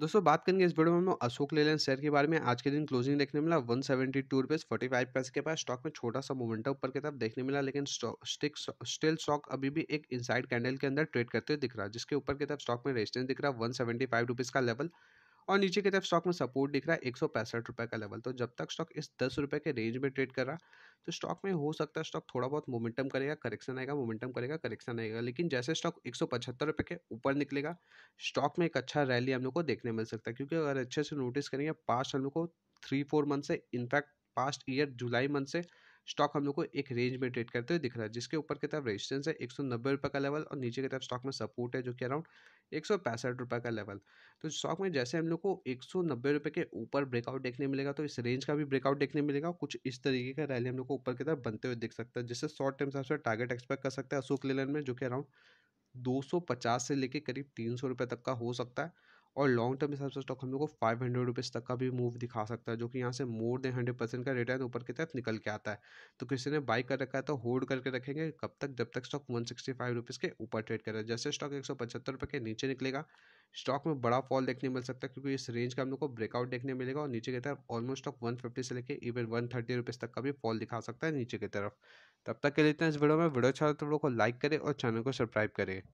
दोस्तों बात करेंगे इस वीडियो में हम अशोक लेलैंड शेयर के बारे में आज के दिन क्लोजिंग देखने मिला one seventy two rupees forty five पैसे के पास स्टॉक में छोटा सा मोमेंटम ऊपर की तरफ देखने मिला लेकिन स्टिक स्टिल स्टॉक अभी भी एक इनसाइड कैंडल के अंदर ट्रेड करते हुए दिख रहा है जिसके ऊपर की तरफ स्टॉक में रेजिस्टेंस दिख रहा है वन सेवेंटी फाइव का लेवल और नीचे की तरफ स्टॉक में सपोर्ट दिख रहा है एक रुपए का लेवल तो जब तक स्टॉक इस दस रुपए के रेंज में ट्रेड कर रहा तो स्टॉक में हो सकता है स्टॉक थोड़ा बहुत मोमेंटम करेगा करेक्शन आएगा मोमेंटम करेगा करेक्शन आएगा लेकिन जैसे स्टॉक एक रुपए के ऊपर निकलेगा स्टॉक में एक अच्छा रैली हम लोग को देखने मिल सकता है क्योंकि अगर अच्छे से नोटिस करेंगे पास्ट हम लोग को थ्री फोर मंथ से in fact past year July month से स्टॉक हम लोग को एक रेंज में ट्रेड करते हुए दिख रहा है जिसके ऊपर की तरफ रेजिस्टेंस है एक सौ नब्बे रुपये का लेवल और नीचे की तरफ स्टॉक में सपोर्ट है जो कि अराउंड एक सौ पैंसठ रुपये का लेवल तो स्टॉक में जैसे हम लोग को एक सौ नब्बे रुपये के ऊपर ब्रेकआउट देखने मिलेगा तो इस रेंज का भी ब्रेकआउट देखने मिलेगा कुछ इस तरीके का रैली हम लोग को ऊपर की तरफ बनते हुए दिख सकता है जिससे शॉर्ट टर्म से टारगेट एक्सपेक्ट कर सकते हैं अशोक लेलन में जो कि अराउंड 250 से लेकर करीब 300 रुपए तक का हो सकता है और लॉन्ग टर्म हिसाब से स्टॉक हम लोग को फाइव हंड्रेड रुपीज़ तक का भी मूव दिखा सकता है जो कि यहाँ से मोर देन हंड्रेड परसेंट का रिटर्न ऊपर की तरफ निकल के आता है तो किसी ने बाई कर रखा है तो होल्ड करके रखेंगे कब तक जब तक stock one sixty five rupees के ऊपर ट्रेड कर रहा है जैसे स्टॉक एक सौ पचहत्तर रुपये के नीचे निकलेगा स्टॉक में बड़ा फॉल देखने मिल सकता है क्योंकि इस रेंज का हम लोग को ब्रेकआउट देखने मिलेगा और नीचे की तरफ ऑलमोस्ट स्टॉक वन फिफ्टी से लेकर इवन वन थर्टी रुपीज़ तक का भी फॉल दिखा सकता है नीचे की तरफ तब तक के लिए इतना इस वीडियो में वीडियो अच्छा तो लोग को लाइक करें और चैनल को सब्सक्राइब करें